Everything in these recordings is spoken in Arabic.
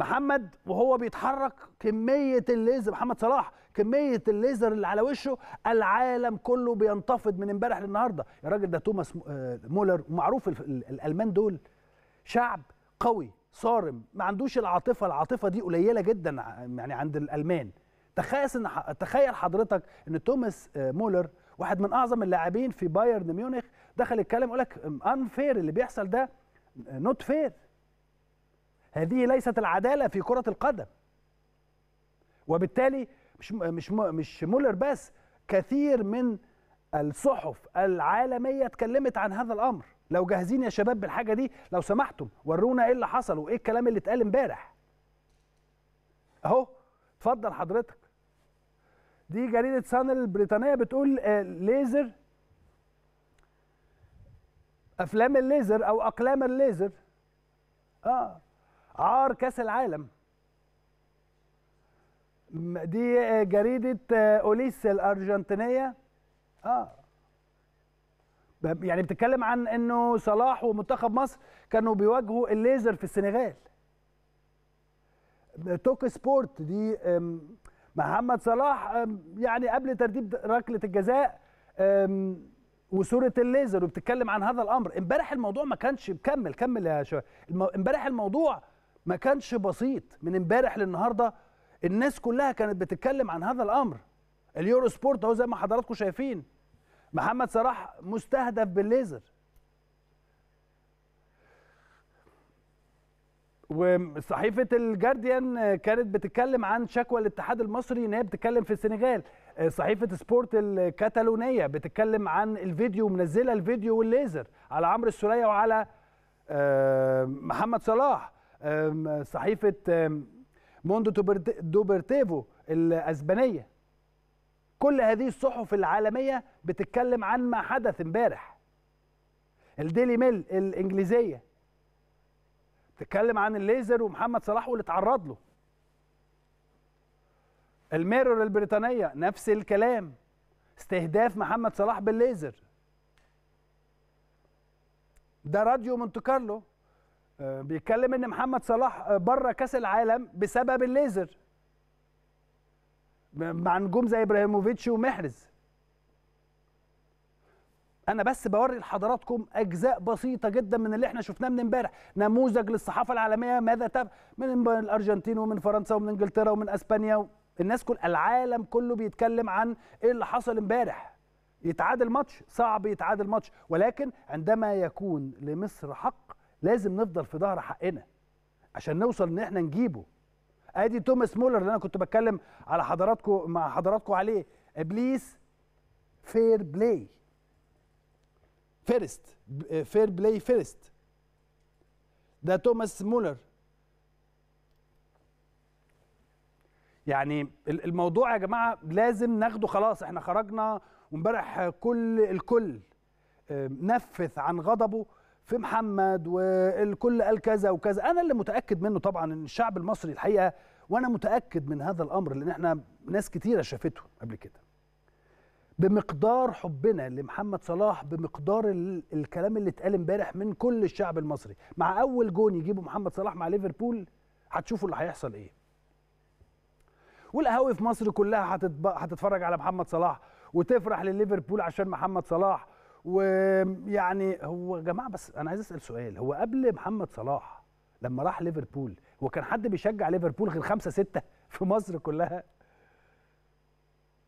محمد وهو بيتحرك كميه الليزر محمد صلاح كميه الليزر اللي على وشه العالم كله بينتفض من امبارح للنهارده يا راجل ده توماس آه، مولر ومعروف الالمان دول شعب قوي صارم ما عندوش العاطفه العاطفه دي قليله جدا يعني عند الالمان تخيل ان تخيل حضرتك ان توماس آه، مولر واحد من اعظم اللاعبين في بايرن ميونخ دخل يتكلم يقول لك انفير اللي بيحصل ده نوت فير هذه ليست العداله في كره القدم وبالتالي مش مش مش مولر بس كثير من الصحف العالميه اتكلمت عن هذا الامر لو جاهزين يا شباب بالحاجه دي لو سمحتم ورونا ايه اللي حصل وايه الكلام اللي اتقال امبارح اهو اتفضل حضرتك دي جريده سان البريطانيه بتقول آه، ليزر افلام الليزر او اقلام الليزر اه عار كاس العالم دي جريده آه، اوليس الارجنتينيه اه يعني بتتكلم عن انه صلاح ومنتخب مصر كانوا بيواجهوا الليزر في السنغال توك سبورت دي محمد صلاح يعني قبل ترتيب ركله الجزاء وصوره الليزر وبتتكلم عن هذا الامر امبارح الموضوع ما كانش مكمل كمل يا شباب امبارح الموضوع ما كانش بسيط من امبارح للنهارده الناس كلها كانت بتتكلم عن هذا الامر اليورو سبورت اهو زي ما حضراتكم شايفين محمد صلاح مستهدف بالليزر وصحيفه الجارديان كانت بتتكلم عن شكوى الاتحاد المصري ان هي بتتكلم في السنغال صحيفه سبورت الكتالونيه بتتكلم عن الفيديو منزله الفيديو والليزر على عمرو السوليه وعلى آه، محمد صلاح صحيفه موندو دوبرتيفو الاسبانيه كل هذه الصحف العالميه بتتكلم عن ما حدث امبارح الديلي ميل الانجليزيه بتتكلم عن الليزر ومحمد صلاح واللي اتعرض له الميرور البريطانيه نفس الكلام استهداف محمد صلاح بالليزر ده راديو مونتو كارلو بيتكلم ان محمد صلاح بره كاس العالم بسبب الليزر مع نجوم زي ابراهيموفيتش ومحرز انا بس بوري لحضراتكم اجزاء بسيطه جدا من اللي احنا شفناه من امبارح نموذج للصحافه العالميه ماذا تب من الارجنتين ومن فرنسا ومن انجلترا ومن اسبانيا الناس كل العالم كله بيتكلم عن ايه اللي حصل امبارح يتعادل ماتش صعب يتعادل ماتش ولكن عندما يكون لمصر حق لازم نفضل في ظهر حقنا عشان نوصل ان احنا نجيبه ادي توماس مولر اللي انا كنت بتكلم على حضراتكم مع حضراتكم عليه ابليس فير بلاي فيرست فير بلاي فيرست ده توماس مولر يعني الموضوع يا جماعه لازم ناخده خلاص احنا خرجنا وامبارح كل الكل آه، نفث عن غضبه في محمد والكل قال كذا وكذا انا اللي متاكد منه طبعا ان الشعب المصري الحقيقه وانا متاكد من هذا الامر لان احنا ناس كتيره شافته قبل كده بمقدار حبنا لمحمد صلاح بمقدار الكلام اللي اتقال امبارح من كل الشعب المصري مع اول جون يجيبه محمد صلاح مع ليفربول هتشوفوا اللي هيحصل ايه والقهاوي في مصر كلها هتتفرج على محمد صلاح وتفرح لليفربول عشان محمد صلاح ويعني هو يا جماعه بس انا عايز اسال سؤال هو قبل محمد صلاح لما راح ليفربول هو كان حد بيشجع ليفربول غير خمسة ستة في مصر كلها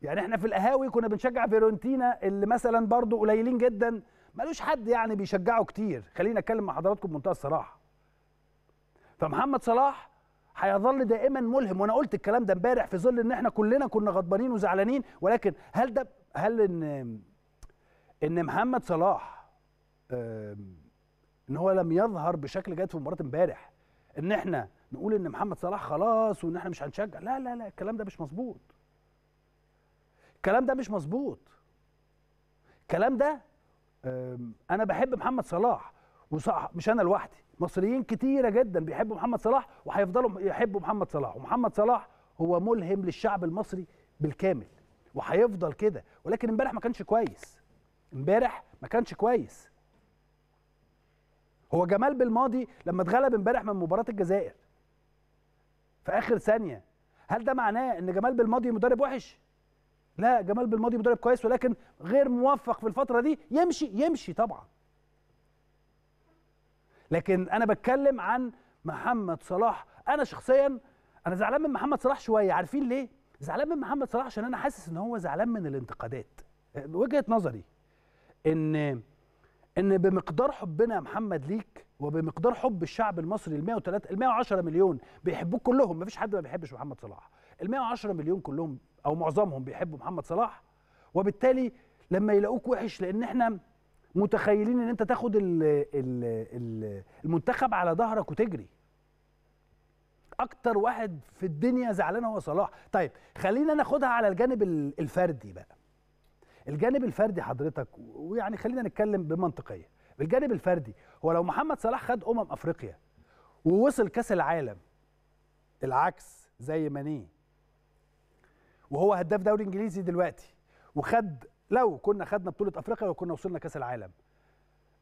يعني احنا في القهاوي كنا بنشجع فيرونتينا اللي مثلا برضه قليلين جدا ملوش حد يعني بيشجعه كتير خلينا اتكلم مع حضراتكم بمنتهى الصراحه فمحمد صلاح هيظل دائما ملهم وانا قلت الكلام ده امبارح في ظل ان احنا كلنا كنا غضبانين وزعلانين ولكن هل ده هل ان ان محمد صلاح ان هو لم يظهر بشكل جيد في مباراه امبارح ان احنا نقول ان محمد صلاح خلاص وان احنا مش هنشجع لا لا لا الكلام ده مش مظبوط الكلام ده مش مظبوط الكلام ده انا بحب محمد صلاح وصح مش انا لوحدي مصريين كتيره جدا بيحبوا محمد صلاح وهيفضلوا يحبوا محمد صلاح ومحمد صلاح هو ملهم للشعب المصري بالكامل وهيفضل كده ولكن امبارح ما كانش كويس امبارح ما كانش كويس هو جمال بالماضي لما اتغلب امبارح من مباراه الجزائر في اخر ثانيه هل ده معناه ان جمال بالماضي مدرب وحش لا جمال بالماضي مدرب كويس ولكن غير موفق في الفتره دي يمشي يمشي طبعا لكن انا بتكلم عن محمد صلاح انا شخصيا انا زعلان من محمد صلاح شويه عارفين ليه زعلان من محمد صلاح عشان انا حاسس ان هو زعلان من الانتقادات وجهه نظري ان ان بمقدار حبنا يا محمد ليك وبمقدار حب الشعب المصري ال 103 ال 110 مليون بيحبوك كلهم مفيش حد ما بيحبش محمد صلاح ال 110 مليون كلهم او معظمهم بيحبوا محمد صلاح وبالتالي لما يلاقوك وحش لان احنا متخيلين ان انت تاخد ال ال الـ المنتخب على ظهرك وتجري اكتر واحد في الدنيا زعلان هو صلاح طيب خلينا ناخدها على الجانب الفردي بقى الجانب الفردي حضرتك ويعني خلينا نتكلم بمنطقيه بالجانب الفردي هو لو محمد صلاح خد امم افريقيا ووصل كاس العالم العكس زي ماني وهو هداف دوري انجليزي دلوقتي وخد لو كنا خدنا بطوله افريقيا وكنا وصلنا كاس العالم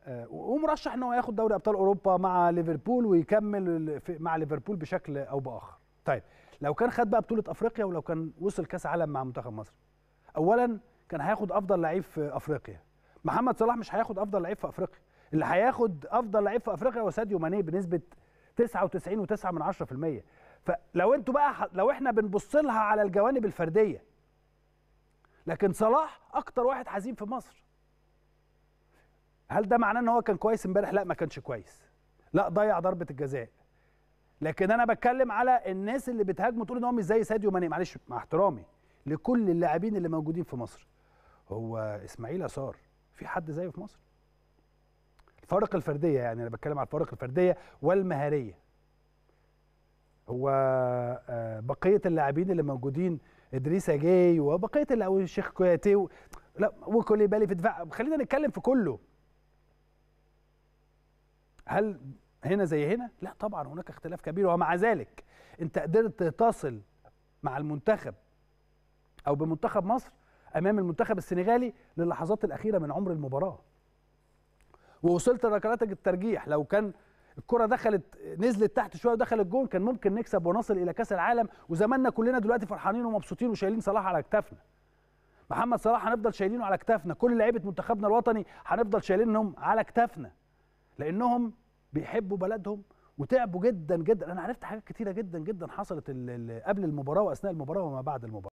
آه، ومرشح ان هو ياخد دوري ابطال اوروبا مع ليفربول ويكمل مع ليفربول بشكل او باخر طيب لو كان خد بقى بطوله افريقيا ولو كان وصل كاس عالم مع منتخب مصر اولا كان هياخد افضل لعيب في افريقيا محمد صلاح مش هياخد افضل لعيب في افريقيا اللي هياخد افضل لعيب في افريقيا هو ساديو ماني بنسبه 99.9% فلو انتوا بقى لو احنا بنبص لها على الجوانب الفرديه لكن صلاح اكتر واحد حزين في مصر هل ده معناه ان هو كان كويس امبارح لا ما كانش كويس لا ضيع ضربه الجزاء لكن انا بتكلم على الناس اللي بتهاجمه تقول ان هو مش زي ساديو ماني معلش مع احترامي لكل اللاعبين اللي موجودين في مصر هو اسماعيل اثار في حد زيه في مصر الفوارق الفرديه يعني انا بتكلم على الفوارق الفرديه والمهاريه هو آه، بقيه اللاعبين اللي موجودين ادريس جاي وبقيه اللاعبين الشيخ كوياتي لا بالي في دفاع خلينا نتكلم في كله هل هنا زي هنا لا طبعا هناك اختلاف كبير ومع ذلك انت قدرت تصل مع المنتخب او بمنتخب مصر امام المنتخب السنغالي للحظات الاخيره من عمر المباراه ووصلت لركلات الترجيح لو كان الكره دخلت نزلت تحت شويه ودخلت جون كان ممكن نكسب ونصل الى كاس العالم وزماننا كلنا دلوقتي فرحانين ومبسوطين وشايلين صلاح على اكتافنا محمد صلاح هنفضل شايلينه على اكتافنا كل لعيبه منتخبنا الوطني هنفضل شايلينهم على اكتافنا لانهم بيحبوا بلدهم وتعبوا جدا جدا انا عرفت حاجات كتيره جدا جدا حصلت قبل المباراه واثناء المباراه وما بعد المباراه